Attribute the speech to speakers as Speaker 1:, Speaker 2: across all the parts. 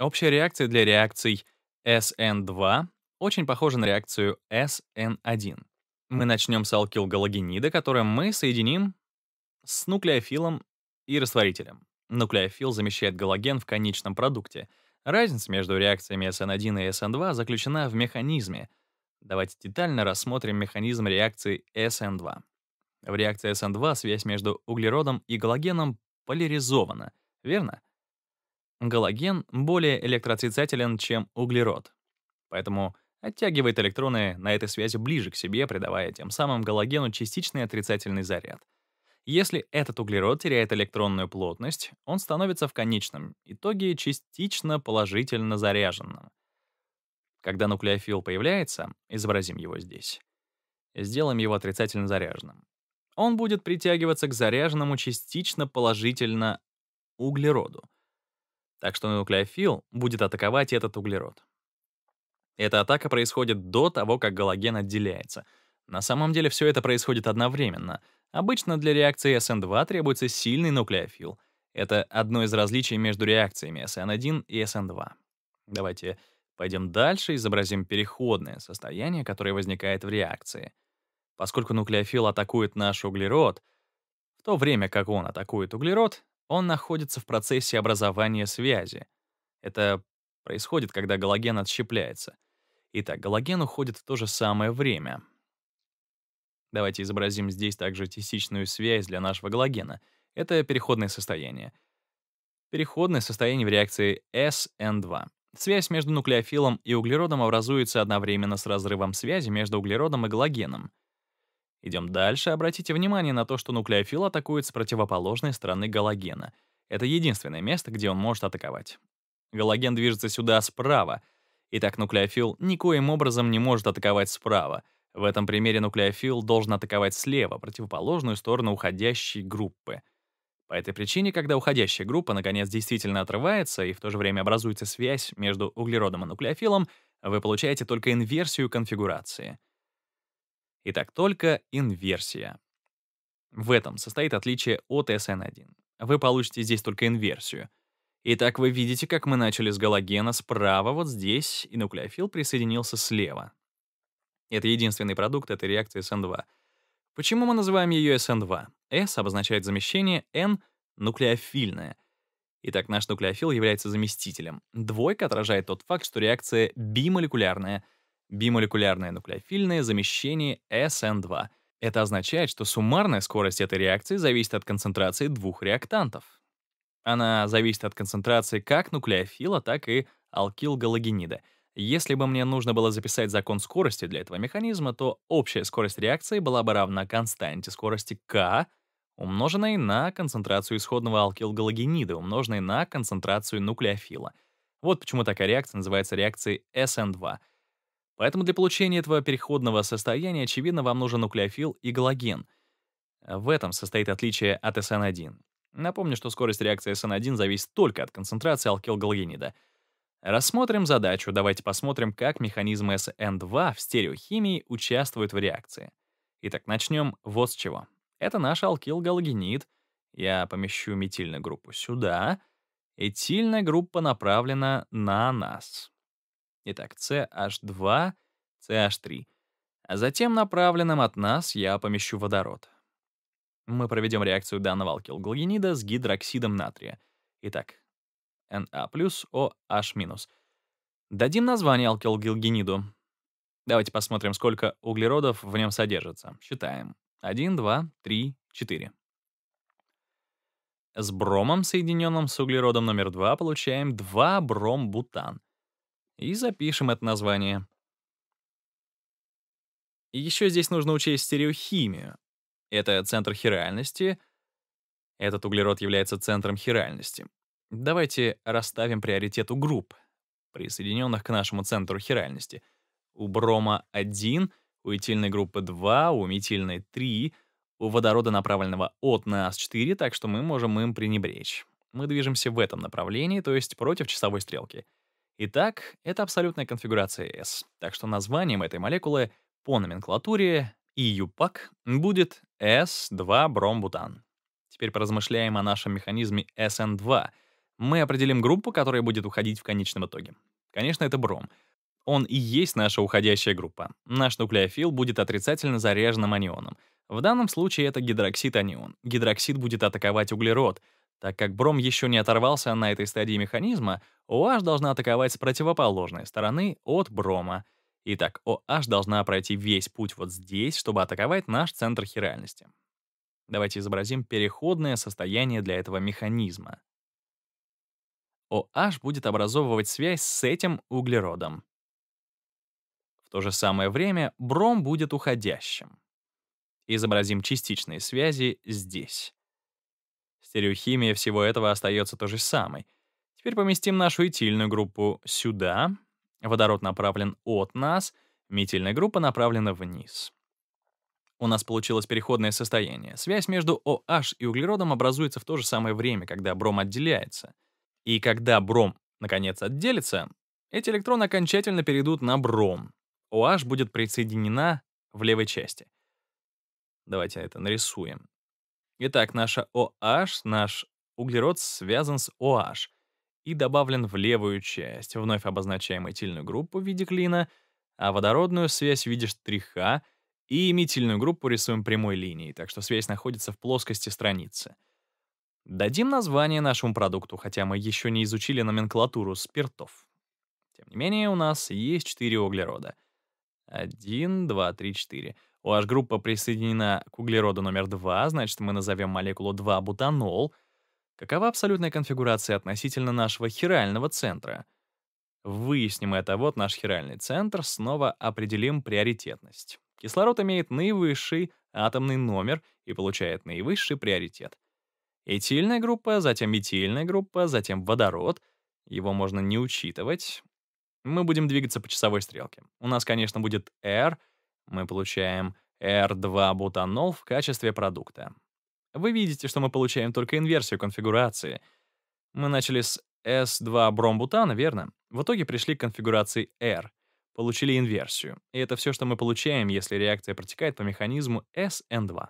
Speaker 1: Общая реакция для реакций SN2 очень похожа на реакцию SN1. Мы начнем с алкилгалогенида, который мы соединим с нуклеофилом и растворителем. Нуклеофил замещает галоген в конечном продукте. Разница между реакциями SN1 и SN2 заключена в механизме. Давайте детально рассмотрим механизм реакции SN2. В реакции SN2 связь между углеродом и галогеном поляризована, верно? Галоген более электроотрицателен, чем углерод. Поэтому оттягивает электроны на этой связи ближе к себе, придавая тем самым галогену частичный отрицательный заряд. Если этот углерод теряет электронную плотность, он становится в конечном итоге частично положительно заряженным. Когда нуклеофил появляется, изобразим его здесь, сделаем его отрицательно заряженным. Он будет притягиваться к заряженному частично положительно углероду — так что нуклеофил будет атаковать этот углерод. Эта атака происходит до того, как галоген отделяется. На самом деле все это происходит одновременно. Обычно для реакции SN2 требуется сильный нуклеофил. Это одно из различий между реакциями SN1 и SN2. Давайте пойдем дальше и изобразим переходное состояние, которое возникает в реакции. Поскольку нуклеофил атакует наш углерод, в то время как он атакует углерод, он находится в процессе образования связи. Это происходит, когда галоген отщепляется. Итак, галоген уходит в то же самое время. Давайте изобразим здесь также частичную связь для нашего галогена. Это переходное состояние. Переходное состояние в реакции SN2. Связь между нуклеофилом и углеродом образуется одновременно с разрывом связи между углеродом и галогеном — Идем дальше. Обратите внимание на то, что нуклеофил атакует с противоположной стороны галогена. Это единственное место, где он может атаковать. Галоген движется сюда справа. Итак, нуклеофил никоим образом не может атаковать справа. В этом примере нуклеофил должен атаковать слева, противоположную сторону уходящей группы. По этой причине, когда уходящая группа наконец действительно отрывается и в то же время образуется связь между углеродом и нуклеофилом, вы получаете только инверсию конфигурации — Итак, только инверсия. В этом состоит отличие от SN1. Вы получите здесь только инверсию. Итак, вы видите, как мы начали с галогена справа вот здесь, и нуклеофил присоединился слева. Это единственный продукт этой реакции SN2. Почему мы называем ее SN2? S обозначает замещение, N — нуклеофильное. Итак, наш нуклеофил является заместителем. Двойка отражает тот факт, что реакция бимолекулярная — бимолекулярное нуклеофильное замещение SN2. Это означает, что суммарная скорость этой реакции зависит от концентрации двух реактантов. Она зависит от концентрации как нуклеофила, так и алкилгалогенида. Если бы мне нужно было записать закон скорости для этого механизма, то общая скорость реакции была бы равна константе скорости k, умноженной на концентрацию исходного алкилгалогенида, умноженной на концентрацию нуклеофила. Вот почему такая реакция называется реакцией SN2 — Поэтому для получения этого переходного состояния, очевидно, вам нужен нуклеофил и галоген. В этом состоит отличие от СН1. Напомню, что скорость реакции СН1 зависит только от концентрации алкилгалогенида. Рассмотрим задачу. Давайте посмотрим, как механизмы СН2 в стереохимии участвуют в реакции. Итак, начнем вот с чего. Это наш алкилгалогенид. Я помещу метильную группу сюда. Этильная группа направлена на нас. Итак, CH2, CH3. А затем направленным от нас я помещу водород. Мы проведем реакцию данного алкилглогенида с гидроксидом натрия. Итак, Na OH а Дадим название алкилгилгениду. Давайте посмотрим, сколько углеродов в нем содержится. Считаем. 1, 2, 3, 4. С бромом, соединенным с углеродом номер 2, получаем 2 бромбутан — и запишем это название. еще здесь нужно учесть стереохимию. Это центр хиральности. Этот углерод является центром хиральности. Давайте расставим приоритет у групп, присоединенных к нашему центру хиральности. У брома 1, у этильной группы 2, у метильной 3, у водорода направленного от нас 4, так что мы можем им пренебречь. Мы движемся в этом направлении, то есть против часовой стрелки. Итак, это абсолютная конфигурация S, так что названием этой молекулы по номенклатуре EUPAC будет S2-бромбутан. Теперь поразмышляем о нашем механизме SN2. Мы определим группу, которая будет уходить в конечном итоге. Конечно, это бром. Он и есть наша уходящая группа. Наш нуклеофил будет отрицательно заряженным анионом. В данном случае это гидроксид анион. Гидроксид будет атаковать углерод, так как Бром еще не оторвался на этой стадии механизма, OH должна атаковать с противоположной стороны от Брома. Итак, OH должна пройти весь путь вот здесь, чтобы атаковать наш центр хиральности. Давайте изобразим переходное состояние для этого механизма. OH будет образовывать связь с этим углеродом. В то же самое время бром будет уходящим. Изобразим частичные связи здесь. Стереохимия всего этого остается той же самой. Теперь поместим нашу этильную группу сюда. Водород направлен от нас, метильная группа направлена вниз. У нас получилось переходное состояние. Связь между OH и углеродом образуется в то же самое время, когда бром отделяется. И когда бром, наконец, отделится, эти электроны окончательно перейдут на бром. OH будет присоединена в левой части. Давайте это нарисуем. Итак, наша OH, наш углерод связан с OH и добавлен в левую часть. Вновь обозначаем этильную группу в виде клина, а водородную связь в виде штриха и метильную группу рисуем прямой линией, так что связь находится в плоскости страницы. Дадим название нашему продукту, хотя мы еще не изучили номенклатуру спиртов. Тем не менее, у нас есть 4 углерода. 1, 2, 3, 4. OH-группа присоединена к углероду номер 2, значит, мы назовем молекулу 2 бутанол. Какова абсолютная конфигурация относительно нашего хирального центра? Выясним это. Вот наш хиральный центр. Снова определим приоритетность. Кислород имеет наивысший атомный номер и получает наивысший приоритет. Этильная группа, затем метильная группа, затем водород. Его можно не учитывать. Мы будем двигаться по часовой стрелке. У нас, конечно, будет R — мы получаем R2-бутанол в качестве продукта. Вы видите, что мы получаем только инверсию конфигурации. Мы начали с S2-бромбутана, верно? В итоге пришли к конфигурации R, получили инверсию. И это все, что мы получаем, если реакция протекает по механизму SN2.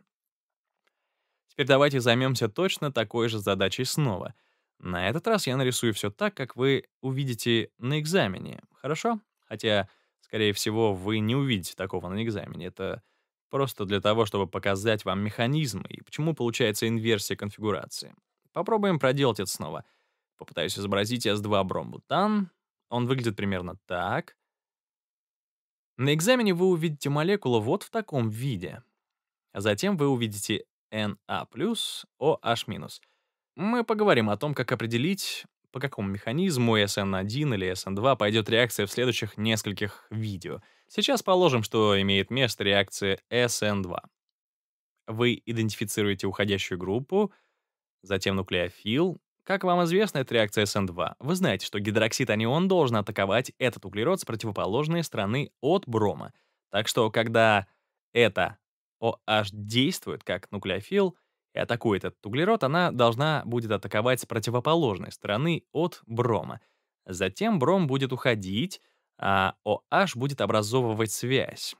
Speaker 1: Теперь давайте займемся точно такой же задачей снова. На этот раз я нарисую все так, как вы увидите на экзамене, хорошо? Хотя Скорее всего, вы не увидите такого на экзамене. Это просто для того, чтобы показать вам механизмы и почему получается инверсия конфигурации. Попробуем проделать это снова. Попытаюсь изобразить S2 бромбутан. Он выглядит примерно так. На экзамене вы увидите молекулу вот в таком виде. А затем вы увидите Na+, OH-. А Мы поговорим о том, как определить, по какому механизму SN1 или SN2 пойдет реакция в следующих нескольких видео. Сейчас положим, что имеет место реакция SN2. Вы идентифицируете уходящую группу, затем нуклеофил. Как вам известна эта реакция SN2. Вы знаете, что гидроксид анион должен атаковать этот углерод с противоположной стороны от брома. Так что, когда это OH действует как нуклеофил, и атакует этот углерод, она должна будет атаковать с противоположной стороны от брома. Затем бром будет уходить, а OH будет образовывать связь.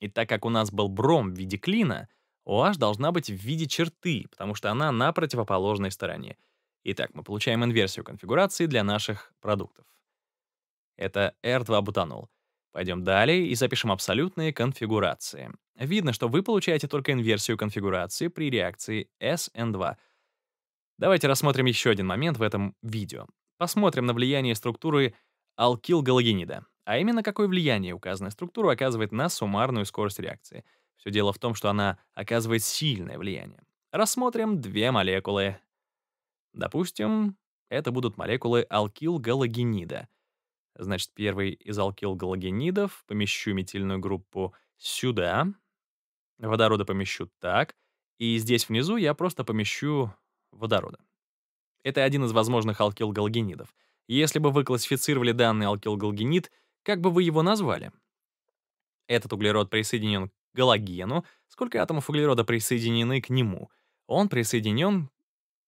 Speaker 1: И так как у нас был бром в виде клина, OH должна быть в виде черты, потому что она на противоположной стороне. Итак, мы получаем инверсию конфигурации для наших продуктов. Это R2-бутанол. Пойдем далее и запишем абсолютные конфигурации. Видно, что вы получаете только инверсию конфигурации при реакции SN2. Давайте рассмотрим еще один момент в этом видео. Посмотрим на влияние структуры алкилгалогенида, а именно какое влияние указанная структура оказывает на суммарную скорость реакции. Все дело в том, что она оказывает сильное влияние. Рассмотрим две молекулы. Допустим, это будут молекулы алкилгалогенида — Значит, первый из алкилгалогенидов помещу метильную группу сюда, водорода помещу так, и здесь внизу я просто помещу водорода. Это один из возможных алкилгалогенидов. Если бы вы классифицировали данный алкилгалогенид, как бы вы его назвали? Этот углерод присоединен к галогену. Сколько атомов углерода присоединены к нему? Он присоединен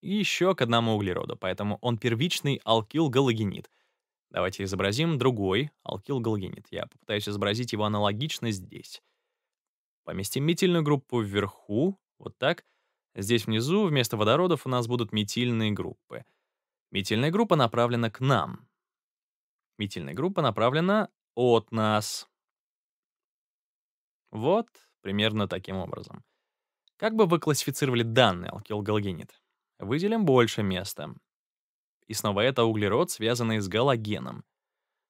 Speaker 1: еще к одному углероду, поэтому он первичный алкилгалогенид — Давайте изобразим другой алкилгалогенид. Я попытаюсь изобразить его аналогично здесь. Поместим метильную группу вверху, вот так. Здесь внизу вместо водородов у нас будут метильные группы. Метильная группа направлена к нам. Метильная группа направлена от нас. Вот, примерно таким образом. Как бы вы классифицировали данный алкилгалогенид? Выделим больше места. И снова это углерод, связанный с галогеном.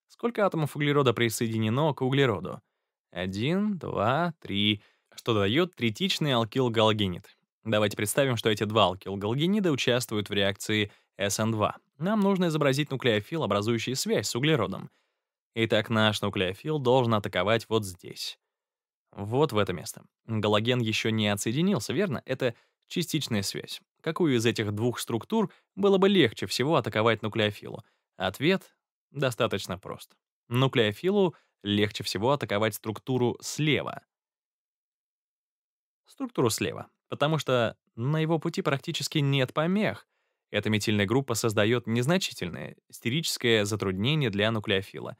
Speaker 1: Сколько атомов углерода присоединено к углероду? Один, два, три, что дает третичный алкилгалогенид. Давайте представим, что эти два алкилгалогенида участвуют в реакции SN2. Нам нужно изобразить нуклеофил, образующий связь с углеродом. Итак, наш нуклеофил должен атаковать вот здесь. Вот в это место. Галоген еще не отсоединился, верно? Это частичная связь какую из этих двух структур было бы легче всего атаковать нуклеофилу? Ответ достаточно прост. Нуклеофилу легче всего атаковать структуру слева. Структуру слева, потому что на его пути практически нет помех. Эта метильная группа создает незначительное стерическое затруднение для нуклеофила.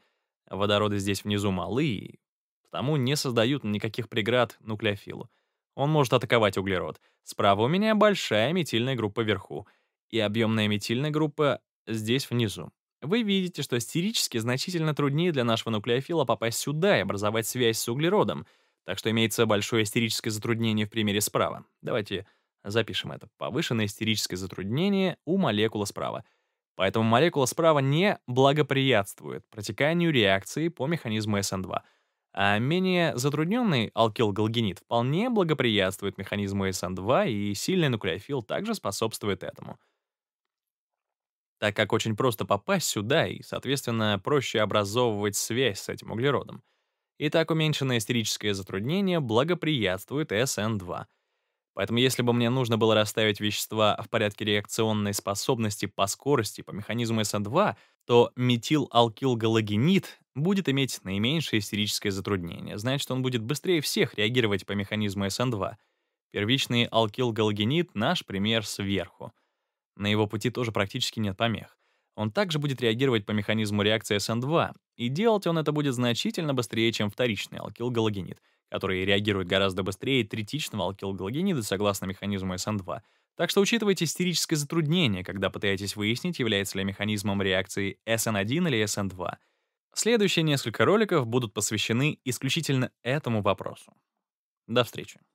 Speaker 1: Водороды здесь внизу малы, потому не создают никаких преград нуклеофилу. Он может атаковать углерод. Справа у меня большая метильная группа вверху, и объемная метильная группа здесь внизу. Вы видите, что стерически значительно труднее для нашего нуклеофила попасть сюда и образовать связь с углеродом, так что имеется большое истерическое затруднение в примере справа. Давайте запишем это. Повышенное истерическое затруднение у молекулы справа. Поэтому молекула справа не благоприятствует протеканию реакции по механизму СН2. А менее затрудненный алкилгалгинид вполне благоприятствует механизму СН2, и сильный нуклеофил также способствует этому. Так как очень просто попасть сюда и, соответственно, проще образовывать связь с этим углеродом. Итак, уменьшенное истерическое затруднение благоприятствует СН2. Поэтому если бы мне нужно было расставить вещества в порядке реакционной способности по скорости по механизму СН2, то метилалкилгалогенид будет иметь наименьшее истерическое затруднение. Значит, он будет быстрее всех реагировать по механизму СН2. Первичный алкилгалогенид — наш пример сверху. На его пути тоже практически нет помех. Он также будет реагировать по механизму реакции СН2, и делать он это будет значительно быстрее, чем вторичный алкилгалогенид, который реагирует гораздо быстрее третичного алкилгалогенида согласно механизму СН2. Так что учитывайте истерическое затруднение, когда пытаетесь выяснить, является ли механизмом реакции СН1 или СН2. Следующие несколько роликов будут посвящены исключительно этому вопросу. До встречи.